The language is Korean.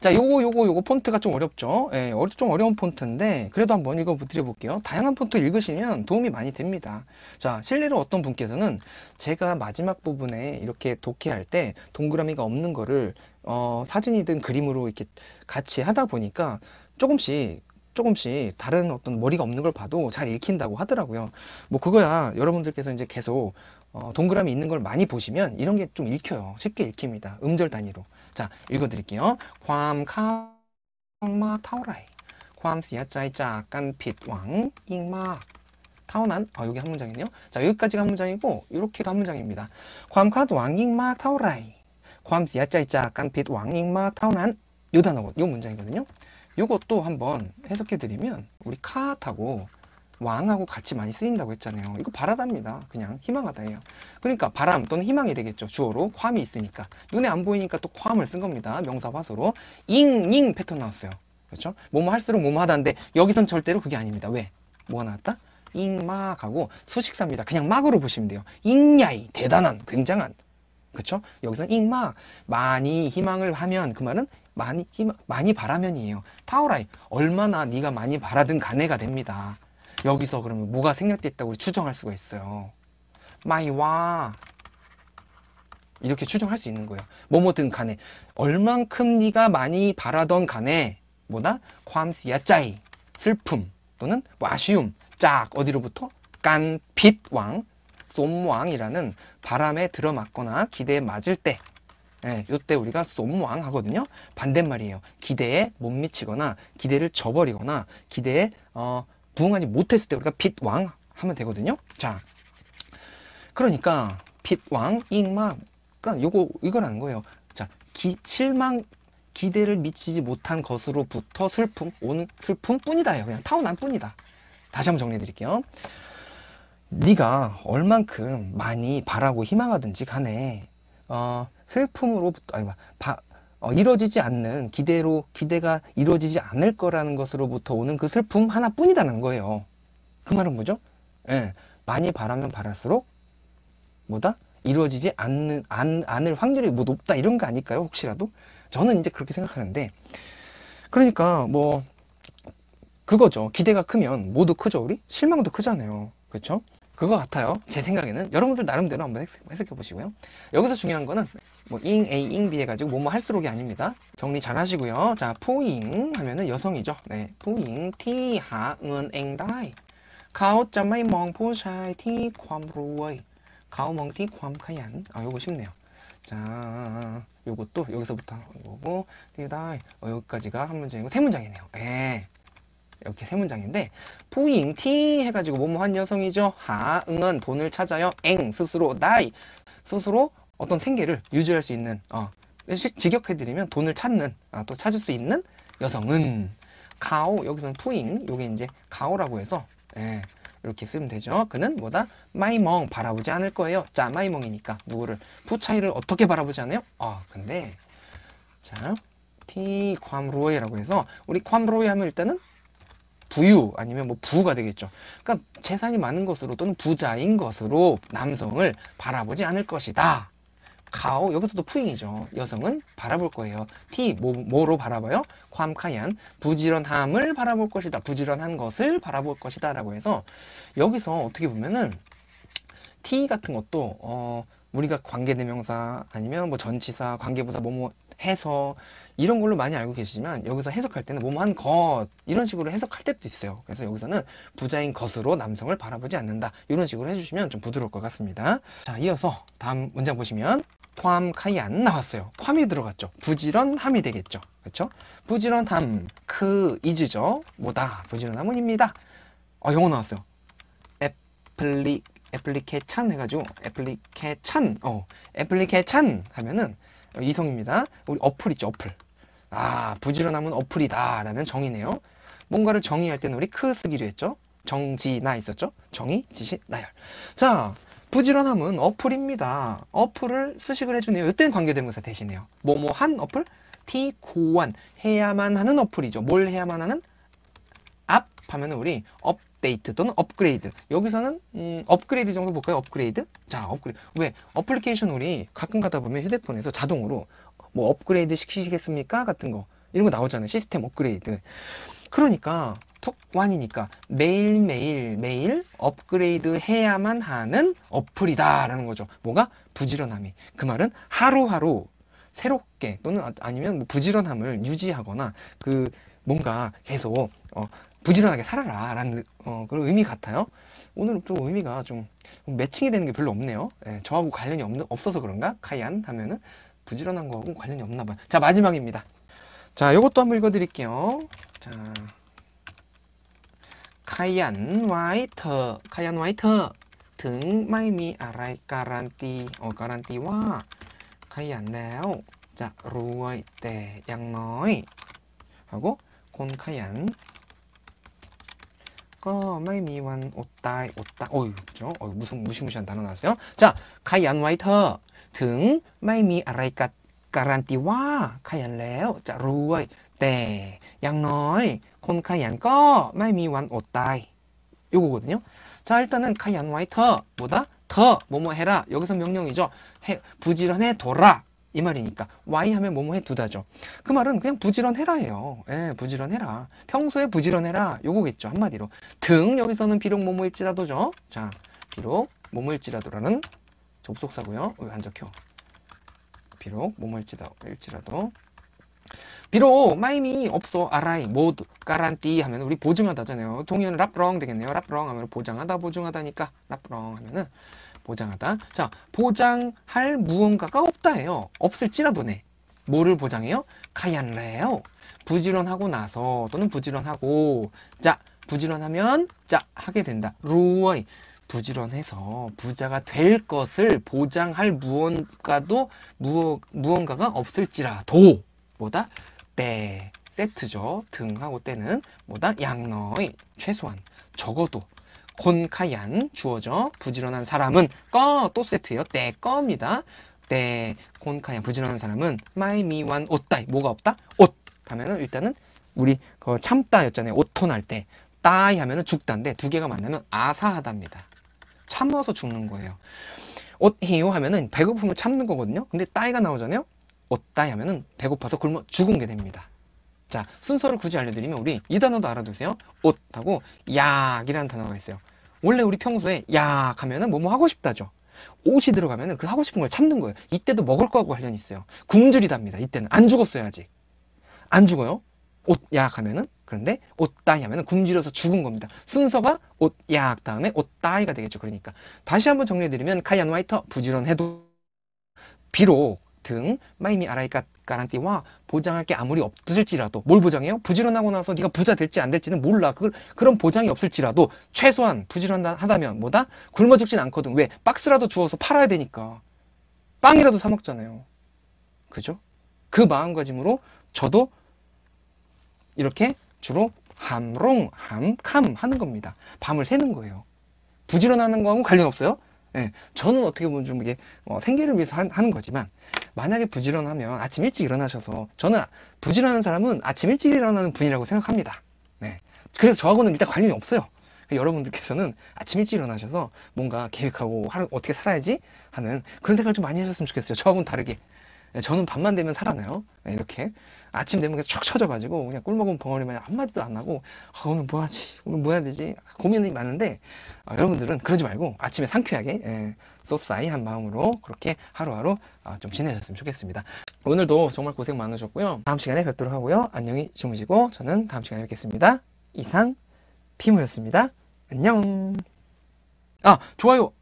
자, 요거, 요거, 요거 폰트가 좀 어렵죠? 예, 어려, 좀 어려운 폰트인데, 그래도 한번 읽어 드려볼게요. 다양한 폰트 읽으시면 도움이 많이 됩니다. 자, 실례로 어떤 분께서는 제가 마지막 부분에 이렇게 독해할 때 동그라미가 없는 거를, 어, 사진이든 그림으로 이렇게 같이 하다 보니까 조금씩 조금씩 다른 어떤 머리가 없는 걸 봐도 잘 읽힌다고 하더라고요. 뭐 그거야 여러분들께서 이제 계속 어, 동그라미 있는 걸 많이 보시면 이런 게 좀 읽혀요. 쉽게 읽힙니다. 음절 단위로. 자, 읽어드릴게요. 괌, 카, 마, 타오라이. 괌, 시야짜이, 짜, 깐, 핏, 왕, 잉마. 타오난. 아, 여기 한 문장이네요. 자, 여기까지가 한 문장이고, 이렇게가 한 문장입니다. 괌, 카 왕, 잉마, 타오라이. 괌, 시야짜이, 짜, 깐, 핏, 왕, 잉마, 타오난. 요단어요 문장이거든요. 요것도 한번 해석해드리면, 우리 카타고 왕하고 같이 많이 쓰인다고 했잖아요. 이거 바라답니다. 그냥 희망하다예요. 그러니까 바람 또는 희망이 되겠죠. 주어로 괌이 있으니까. 눈에 안 보이니까 또 괌을 쓴 겁니다. 명사화소로. 잉, 잉 패턴 나왔어요. 그렇죠? 뭐뭐 할수록 뭐뭐 하다인데 여기선 절대로 그게 아닙니다. 왜? 뭐가 나왔다? 잉막하고 수식사입니다. 그냥 막으로 보시면 돼요. 잉야이 대단한 굉장한 그렇죠? 여기선 잉막 많이 희망을 하면 그 말은 많이 희망 많이 바라면이에요. 타오라이 얼마나 네가 많이 바라든 간에가 됩니다. 여기서 그러면 뭐가 생략됐다고 추정할 수가 있어요. 마이와 이렇게 추정할 수 있는 거예요. 뭐뭐든 간에 얼만큼 네가 많이 바라던 간에 뭐다? 괌스 야짜이 슬픔 또는 뭐 아쉬움 짝 어디로부터? 깐빛왕 쏨왕이라는 바람에 들어맞거나 기대에 맞을 때 예, 요때 우리가 쏨왕 하거든요. 반대말이에요. 기대에 못 미치거나 기대를 저버리거나 기대에 어, 부응하지 못했을 때 우리가 빛 왕 하면 되거든요 자 그러니까 빛왕 잉마 그러니까 요거 이거라는 거예요 자 기, 실망 기대를 미치지 못한 것으로부터 슬픔 오는 슬픔 뿐이다 그냥 타고난 뿐이다 다시 한번 정리해 드릴게요 네가 얼만큼 많이 바라고 희망하든지 간에 어, 슬픔으로부터 아니 바, 어, 이루어지지 않는 기대로 기대가 이루어지지 않을 거라는 것으로부터 오는 그 슬픔 하나뿐이라는 거예요. 그 말은 뭐죠? 예, 많이 바라면 바랄수록 뭐다 이루어지지 않는 안, 않을 확률이 뭐 높다 이런 거 아닐까요? 혹시라도 저는 이제 그렇게 생각하는데 그러니까 뭐 그거죠. 기대가 크면 모두 크죠 우리 실망도 크잖아요. 그렇죠? 그거 같아요. 제 생각에는 여러분들 나름대로 한번 해석해 보시고요. 여기서 중요한 거는 뭐 잉, 에이, 잉, 비 해가지고 뭐 뭐 할수록이 아닙니다. 정리 잘 하시고요. 자, 푸잉 하면은 여성이죠. 네, 푸잉 티, 하, 은, 앵 다이 가오짜마이 멍푸샤이 티, 괌, 루어이 가오멍 티, 괌, 카얀 아, 요거 쉽네요. 자, 요것도 여기서부터 한 거고 티, 다이 어, 여기까지가 한 문장이고 세 문장이네요. 예. 이렇게 세 문장인데 부잉티 해가지고 뭐뭐 한 여성이죠 하 응은 돈을 찾아요 엥 스스로 나이 스스로 어떤 생계를 유지할 수 있는 어 직역해드리면 돈을 찾는 아, 또 찾을 수 있는 여성은 가오 여기서는 푸잉 요게 이제 가오라고 해서 예, 이렇게 쓰면 되죠 그는 뭐다 마이멍 바라보지 않을 거예요 자 마이멍이니까 누구를 부차이를 어떻게 바라보지 않아요 아 근데 자 티괌루에라고 해서 우리 괌루에 하면 일단은 부유 아니면 뭐 부가 되겠죠. 그러니까 재산이 많은 것으로 또는 부자인 것으로 남성을 바라보지 않을 것이다. 가오 여기서도 푸잉이죠. 여성은 바라볼 거예요. 티 뭐, 뭐로 바라봐요? 괌카얀 부지런함을 바라볼 것이다. 부지런한 것을 바라볼 것이다 라고 해서 여기서 어떻게 보면은 티 같은 것도 어 우리가 관계대명사 아니면 뭐 전치사 관계보다 뭐뭐 해서 이런 걸로 많이 알고 계시지만 여기서 해석할 때는 뭐뭐 한것 이런 식으로 해석할 때도 있어요 그래서 여기서는 부자인 것으로 남성을 바라보지 않는다 이런 식으로 해주시면 좀 부드러울 것 같습니다 자 이어서 다음 문장 보시면 포함 카이 안 나왔어요 팜이 들어갔죠 부지런함이 되겠죠 그렇죠 부지런함 그 이즈죠 뭐다 부지런함은입니다 아 어, 영어 나왔어요 애플리 애플리케찬 해가지고 애플리케찬 어 애플리케찬 하면은 이성입니다 우리 어플 있죠 어플 아 부지런함은 어플이다 라는 정의네요 뭔가를 정의할 때는 우리 크 쓰기로 했죠 정지나 있었죠 정의 지시 나열 자 부지런함은 어플입니다 어플을 수식을 해주네요 이때는 관계대명사 대신해요 뭐 뭐 한 어플 티고완 해야만 하는 어플이죠 뭘 해야만 하는 앞 하면 은 우리 업 업데이트 또는 업그레이드 여기서는 음, 업그레이드 정도 볼까요? 업그레이드 자 업그레이드 왜? 어플리케이션 우리 가끔 가다 보면 휴대폰에서 자동으로 뭐 업그레이드 시키시겠습니까? 같은 거 이런 거 나오잖아요 시스템 업그레이드 그러니까 툭완이니까 매일매일 매일 업그레이드 해야만 하는 어플이다 라는 거죠 뭐가? 부지런함이 그 말은 하루하루 새롭게 또는 아, 아니면 뭐 부지런함을 유지하거나 그 뭔가 계속 어, 부지런하게 살아라 라는 어, 그런 의미 같아요 오늘 좀 의미가 좀 매칭이 되는 게 별로 없네요 예, 저하고 관련이 없, 없어서 그런가? 카이안 하면은 부지런한 거하고 관련이 없나 봐요 자 마지막입니다 자 요것도 한번 읽어드릴게요 자 카이안 와이터 카이안 와이터 등 마이미 아라이 까란띠 어 까란띠와 카이안 레오 자 루어이떼 양너이 하고 곤카이안 ก็ไม่มีวันอดตายอดตายโอ้ย그렇 어이 무슨 무시무시한 단어 나왔어요. 자, 가이안 와이터 등ไม่มีอะไรกัดการันตีว่าขยันแล้วจะรวย แต่อย่างน้อย คนขยันก็ไม่มีวันอดตาย요거거든요. 자, 일단은 가이안 와이터 뭐다? 더 뭐뭐 해라. 여기서 명령이죠. 해, 부지런해 돌아. 이 말이니까 Y 하면 뭐뭐 해 두다죠 그 말은 그냥 부지런해라예요 예, 부지런해라 평소에 부지런해라 요거겠죠 한마디로 등 여기서는 비록 뭐뭐일지라도죠 자 비록 뭐뭐일지라도라는 접속사고요 왜안 어, 적혀 비록 뭐뭐일지라도 비록 뭐 마임이 없어 아이 모두 까란띠 하면 우리 보증하다잖아요 동의는 랍롱 되겠네요 랍롱 하면 보장하다 보증하다니까 랍롱 하면은 보장하다 자 보장할 무언가가 없다예요 없을지라도네 뭐를 보장해요 카얀레요 부지런하고 나서 또는 부지런하고 자 부지런하면 자 하게 된다 루어이 부지런해서 부자가 될 것을 보장할 무언가도 무어, 무언가가 없을지라도 뭐다? 때 네. 세트죠. 등하고 때는 뭐다? 양너의 최소한 적어도 곤카얀 주어죠. 부지런한 사람은 꺼 또 세트예요. 때 네, 꺼입니다. 때 네, 곤카얀 부지런한 사람은 마이미완 옷다이 뭐가 없다? 옷 하면은 일단은 우리 그 참다였잖아요. 옷톤할 때 따이 하면은 죽다인데 두 개가 만나면 아사하답니다. 참아서 죽는 거예요. 옷해요 하면은 배고픔을 참는 거거든요. 근데 따이가 나오잖아요. 얻다 하면은 배고파서 굶어 죽은 게 됩니다. 자 순서를 굳이 알려드리면 우리 이 단어도 알아두세요. 옷하고 약이라는 단어가 있어요. 원래 우리 평소에 약 하면은 뭐 뭐 하고 싶다죠. 옷이 들어가면은 그 하고 싶은 걸 참는 거예요. 이때도 먹을 거하고 관련이 있어요. 굶주리답니다. 이때는 안 죽었어요 아직. 안 죽어요. 옷약 하면은 그런데 옷따이 하면은 굶주려서 죽은 겁니다. 순서가 옷약 다음에 옷따이가 되겠죠. 그러니까 다시 한번 정리해드리면 카이안 화이터 부지런해도 비록 등 마이미 아라이까 가란티와 보장할 게 아무리 없을지라도 뭘 보장해요? 부지런하고 나서 네가 부자 될지 안 될지는 몰라. 그, 그런 보장이 없을지라도 최소한 부지런하다면 뭐다? 굶어 죽진 않거든. 왜? 박스라도 주워서 팔아야 되니까. 빵이라도 사 먹잖아요. 그죠? 그 마음가짐으로 저도 이렇게 주로 함롱, 함, 캄 하는 겁니다. 밤을 새는 거예요. 부지런하는 거하고 관련 없어요. 예, 저는 어떻게 보면 좀 이게 어, 생계를 위해서 한, 하는 거지만 만약에 부지런하면 아침 일찍 일어나셔서 저는 부지런한 사람은 아침 일찍 일어나는 분이라고 생각합니다. 네. 그래서 저하고는 일단 관련이 없어요. 그러니까 여러분들께서는 아침 일찍 일어나셔서 뭔가 계획하고 하루 어떻게 살아야지 하는 그런 생각을 좀 많이 하셨으면 좋겠어요. 저하고는 다르게. 예, 저는 밤만 되면 살아나요. 예, 이렇게. 아침 되면 그냥 축 처져가지고 그냥 꿀 먹은 벙어리만 한마디도 안 하고 아, 오늘 뭐 하지? 오늘 뭐 해야 되지? 고민이 많은데 아, 여러분들은 그러지 말고 아침에 상쾌하게 예, 소싸이한 마음으로 그렇게 하루하루 아, 좀 지내셨으면 좋겠습니다. 오늘도 정말 고생 많으셨고요. 다음 시간에 뵙도록 하고요. 안녕히 주무시고 저는 다음 시간에 뵙겠습니다. 이상 피무였습니다. 안녕. 아 좋아요.